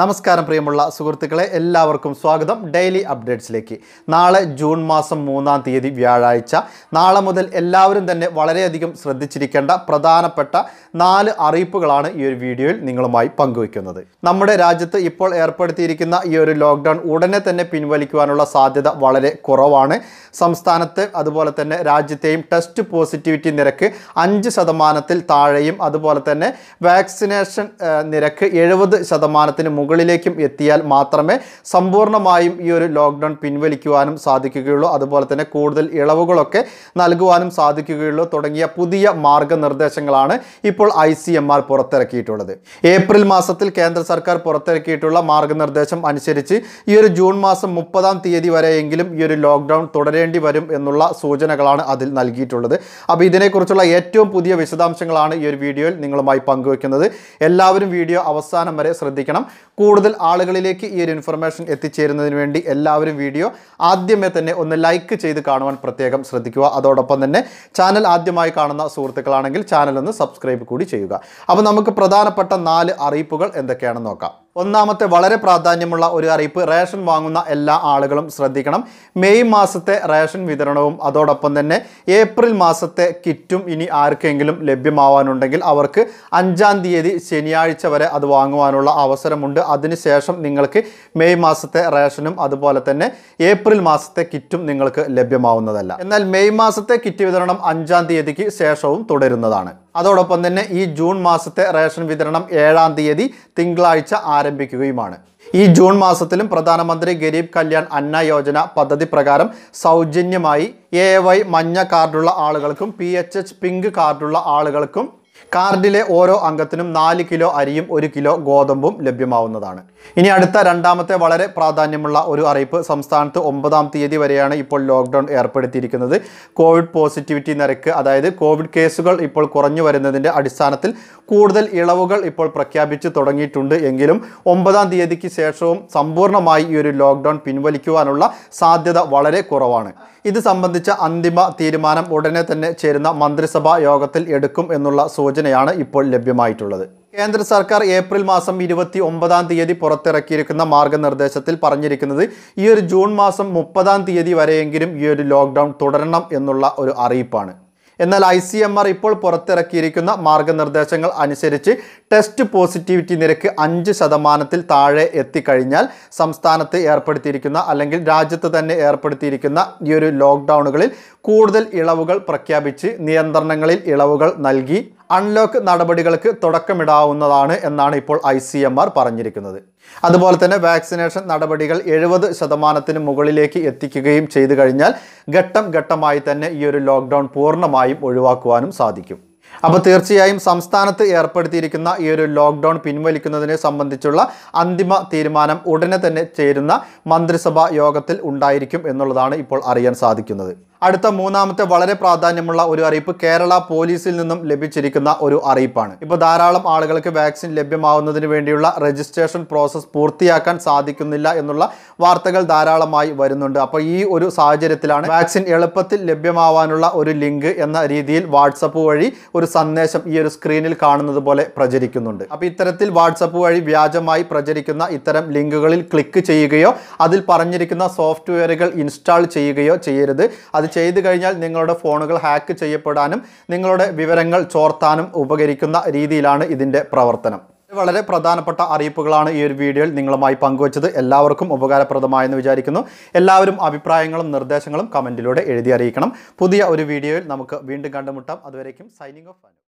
നമസ്കാരം പ്രിയമുള്ള സുഹൃത്തുക്കളെ എല്ലാവർക്കും സ്വാഗതം ഡെയിലി അപ്ഡേറ്റ്സിലേക്ക് നാളെ ജൂൺ മാസം മൂന്നാം തീയതി വ്യാഴാഴ്ച നാളെ മുതൽ എല്ലാവരും തന്നെ വളരെയധികം ശ്രദ്ധിച്ചിരിക്കേണ്ട പ്രധാനപ്പെട്ട നാല് അറിയിപ്പുകളാണ് ഈ ഒരു വീഡിയോയിൽ നിങ്ങളുമായി പങ്കുവയ്ക്കുന്നത് നമ്മുടെ രാജ്യത്ത് ഇപ്പോൾ ഏർപ്പെടുത്തിയിരിക്കുന്ന ഈ ഒരു ലോക്ക്ഡൗൺ ഉടനെ തന്നെ പിൻവലിക്കുവാനുള്ള സാധ്യത വളരെ കുറവാണ് സംസ്ഥാനത്ത് അതുപോലെ തന്നെ രാജ്യത്തെയും ടെസ്റ്റ് പോസിറ്റിവിറ്റി നിരക്ക് അഞ്ച് ശതമാനത്തിൽ താഴെയും അതുപോലെ തന്നെ വാക്സിനേഷൻ നിരക്ക് എഴുപത് ശതമാനത്തിന് മുകളിലേക്കും എത്തിയാൽ മാത്രമേ സമ്പൂർണ്ണമായും ഈ ഒരു ലോക്ക്ഡൗൺ പിൻവലിക്കുവാനും സാധിക്കുകയുള്ളൂ അതുപോലെ തന്നെ കൂടുതൽ ഇളവുകളൊക്കെ നൽകുവാനും സാധിക്കുകയുള്ളൂ തുടങ്ങിയ പുതിയ മാർഗനിർദ്ദേശങ്ങളാണ് ഇപ്പോൾ ഐ സി എം ആർ പുറത്തിറക്കിയിട്ടുള്ളത് ഏപ്രിൽ മാസത്തിൽ കേന്ദ്ര സർക്കാർ പുറത്തിറക്കിയിട്ടുള്ള മാർഗനിർദ്ദേശം അനുസരിച്ച് ഈ ഒരു ജൂൺ മാസം മുപ്പതാം തീയതി വരെയെങ്കിലും ഈ ഒരു ലോക്ക്ഡൗൺ തുടരേണ്ടി വരും എന്നുള്ള സൂചനകളാണ് അതിൽ നൽകിയിട്ടുള്ളത് അപ്പോൾ ഇതിനെക്കുറിച്ചുള്ള ഏറ്റവും പുതിയ വിശദാംശങ്ങളാണ് ഈ ഒരു വീഡിയോയിൽ നിങ്ങളുമായി പങ്കുവയ്ക്കുന്നത് എല്ലാവരും വീഡിയോ അവസാനം വരെ ശ്രദ്ധിക്കണം കൂടുതൽ ആളുകളിലേക്ക് ഈ ഒരു ഇൻഫർമേഷൻ എത്തിച്ചേരുന്നതിന് വേണ്ടി എല്ലാവരും വീഡിയോ ആദ്യമേ തന്നെ ഒന്ന് ലൈക്ക് ചെയ്ത് കാണുവാൻ പ്രത്യേകം ശ്രദ്ധിക്കുക അതോടൊപ്പം തന്നെ ചാനൽ ആദ്യമായി കാണുന്ന സുഹൃത്തുക്കളാണെങ്കിൽ ചാനൽ ഒന്ന് സബ്സ്ക്രൈബ് കൂടി ചെയ്യുക അപ്പോൾ നമുക്ക് പ്രധാനപ്പെട്ട നാല് അറിയിപ്പുകൾ എന്തൊക്കെയാണെന്ന് നോക്കാം ഒന്നാമത്തെ വളരെ പ്രാധാന്യമുള്ള ഒരു അറിയിപ്പ് റേഷൻ വാങ്ങുന്ന എല്ലാ ആളുകളും ശ്രദ്ധിക്കണം മെയ് മാസത്തെ റേഷൻ വിതരണവും അതോടൊപ്പം തന്നെ ഏപ്രിൽ മാസത്തെ കിറ്റും ഇനി ആർക്കെങ്കിലും ലഭ്യമാവാനുണ്ടെങ്കിൽ അവർക്ക് അഞ്ചാം തീയതി ശനിയാഴ്ച വരെ അത് വാങ്ങുവാനുള്ള അവസരമുണ്ട് അതിനുശേഷം നിങ്ങൾക്ക് മെയ് മാസത്തെ റേഷനും അതുപോലെ തന്നെ ഏപ്രിൽ മാസത്തെ കിറ്റും നിങ്ങൾക്ക് ലഭ്യമാവുന്നതല്ല എന്നാൽ മെയ് മാസത്തെ കിറ്റ് വിതരണം അഞ്ചാം തീയതിക്ക് ശേഷവും തുടരുന്നതാണ് അതോടൊപ്പം തന്നെ ഈ ജൂൺ മാസത്തെ റേഷൻ വിതരണം ഏഴാം തീയതി തിങ്കളാഴ്ച ആരംഭിക്കുകയുമാണ് ഈ ജൂൺ മാസത്തിലും പ്രധാനമന്ത്രി ഗരീബ് കല്യാൺ അന്ന യോജന പദ്ധതി പ്രകാരം സൗജന്യമായി എ വൈ മഞ്ഞ കാർഡുള്ള ആളുകൾക്കും പി എച്ച് എച്ച് പിങ്ക് കാർഡുള്ള ആളുകൾക്കും കാർഡിലെ ഓരോ അംഗത്തിനും നാല് കിലോ അരിയും ഒരു കിലോ ഗോതമ്പും ലഭ്യമാവുന്നതാണ് ഇനി അടുത്ത രണ്ടാമത്തെ വളരെ പ്രാധാന്യമുള്ള ഒരു അറിയിപ്പ് സംസ്ഥാനത്ത് ഒമ്പതാം തീയതി വരെയാണ് ഇപ്പോൾ ലോക്ക്ഡൗൺ ഏർപ്പെടുത്തിയിരിക്കുന്നത് കോവിഡ് പോസിറ്റിവിറ്റി നിരക്ക് അതായത് കോവിഡ് കേസുകൾ ഇപ്പോൾ കുറഞ്ഞു വരുന്നതിൻ്റെ അടിസ്ഥാനത്തിൽ കൂടുതൽ ഇളവുകൾ ഇപ്പോൾ പ്രഖ്യാപിച്ചു തുടങ്ങിയിട്ടുണ്ട് എങ്കിലും ഒമ്പതാം തീയതിക്ക് ശേഷവും സമ്പൂർണ്ണമായി ഈ ഒരു ലോക്ക്ഡൗൺ പിൻവലിക്കുവാനുള്ള സാധ്യത വളരെ കുറവാണ് ഇത് സംബന്ധിച്ച അന്തിമ തീരുമാനം ഉടനെ തന്നെ ചേരുന്ന മന്ത്രിസഭാ യോഗത്തിൽ എടുക്കും എന്നുള്ള സൂചന സൂചനയാണ് ഇപ്പോൾ ലഭ്യമായിട്ടുള്ളത് കേന്ദ്ര സർക്കാർ ഏപ്രിൽ മാസം ഇരുപത്തി ഒമ്പതാം തീയതി പുറത്തിറക്കിയിരിക്കുന്ന മാർഗനിർദ്ദേശത്തിൽ പറഞ്ഞിരിക്കുന്നത് ഈ ഒരു ജൂൺ മാസം മുപ്പതാം തീയതി വരെയെങ്കിലും ഈ ഒരു ലോക്ക്ഡൗൺ തുടരണം എന്നുള്ള ഒരു അറിയിപ്പാണ് എന്നാൽ ഐ സി എം ആർ ഇപ്പോൾ പുറത്തിറക്കിയിരിക്കുന്ന മാർഗനിർദ്ദേശങ്ങൾ അനുസരിച്ച് ടെസ്റ്റ് പോസിറ്റിവിറ്റി നിരക്ക് അഞ്ച് ശതമാനത്തിൽ താഴെ എത്തിക്കഴിഞ്ഞാൽ സംസ്ഥാനത്ത് ഏർപ്പെടുത്തിയിരിക്കുന്ന അല്ലെങ്കിൽ രാജ്യത്ത് തന്നെ ഏർപ്പെടുത്തിയിരിക്കുന്ന ഈ ഒരു ലോക്ക്ഡൗണുകളിൽ കൂടുതൽ ഇളവുകൾ പ്രഖ്യാപിച്ച് നിയന്ത്രണങ്ങളിൽ ഇളവുകൾ നൽകി അൺലോക്ക് നടപടികൾക്ക് തുടക്കമിടാവുന്നതാണ് എന്നാണ് ഇപ്പോൾ ഐ സി എം ആർ പറഞ്ഞിരിക്കുന്നത് അതുപോലെ തന്നെ വാക്സിനേഷൻ നടപടികൾ എഴുപത് ശതമാനത്തിന് മുകളിലേക്ക് എത്തിക്കുകയും ചെയ്തു കഴിഞ്ഞാൽ ഘട്ടം ഘട്ടമായി തന്നെ ഈ ഒരു ലോക്ക്ഡൗൺ പൂർണ്ണമായും ഒഴിവാക്കുവാനും സാധിക്കും അപ്പോൾ തീർച്ചയായും സംസ്ഥാനത്ത് ഏർപ്പെടുത്തിയിരിക്കുന്ന ഈ ഒരു ലോക്ക്ഡൗൺ പിൻവലിക്കുന്നതിനെ സംബന്ധിച്ചുള്ള അന്തിമ തീരുമാനം ഉടനെ തന്നെ ചേരുന്ന മന്ത്രിസഭാ യോഗത്തിൽ ഉണ്ടായിരിക്കും എന്നുള്ളതാണ് ഇപ്പോൾ അറിയാൻ സാധിക്കുന്നത് അടുത്ത മൂന്നാമത്തെ വളരെ പ്രാധാന്യമുള്ള ഒരു അറിയിപ്പ് കേരള പോലീസിൽ നിന്നും ലഭിച്ചിരിക്കുന്ന ഒരു അറിയിപ്പാണ് ഇപ്പൊ ധാരാളം ആളുകൾക്ക് വാക്സിൻ ലഭ്യമാവുന്നതിന് വേണ്ടിയുള്ള രജിസ്ട്രേഷൻ പ്രോസസ്സ് പൂർത്തിയാക്കാൻ സാധിക്കുന്നില്ല എന്നുള്ള വാർത്തകൾ ധാരാളമായി വരുന്നുണ്ട് അപ്പോൾ ഈ ഒരു സാഹചര്യത്തിലാണ് വാക്സിൻ എളുപ്പത്തിൽ ലഭ്യമാവാനുള്ള ഒരു ലിങ്ക് എന്ന രീതിയിൽ വാട്സപ്പ് വഴി ഒരു സന്ദേശം ഈ ഒരു സ്ക്രീനിൽ കാണുന്നത് പോലെ പ്രചരിക്കുന്നുണ്ട് അപ്പോൾ ഇത്തരത്തിൽ വാട്സപ്പ് വഴി വ്യാജമായി പ്രചരിക്കുന്ന ഇത്തരം ലിങ്കുകളിൽ ക്ലിക്ക് ചെയ്യുകയോ അതിൽ പറഞ്ഞിരിക്കുന്ന സോഫ്റ്റ്വെയറുകൾ ഇൻസ്റ്റാൾ ചെയ്യുകയോ ചെയ്യരുത് അതിൽ ചെയ്തു കഴിഞ്ഞാൽ നിങ്ങളുടെ ഫോണുകൾ ഹാക്ക് ചെയ്യപ്പെടാനും നിങ്ങളുടെ വിവരങ്ങൾ ചോർത്താനും ഉപകരിക്കുന്ന രീതിയിലാണ് ഇതിൻ്റെ പ്രവർത്തനം വളരെ പ്രധാനപ്പെട്ട അറിയിപ്പുകളാണ് ഈ ഒരു വീഡിയോയിൽ നിങ്ങളുമായി പങ്കുവച്ചത് എല്ലാവർക്കും ഉപകാരപ്രദമായെന്ന് വിചാരിക്കുന്നു എല്ലാവരും അഭിപ്രായങ്ങളും നിർദ്ദേശങ്ങളും കമൻറ്റിലൂടെ എഴുതി അറിയിക്കണം പുതിയ ഒരു വീഡിയോയിൽ നമുക്ക് വീണ്ടും കണ്ടുമുട്ടാം അതുവരേക്കും സൈനിങ് ഓഫ്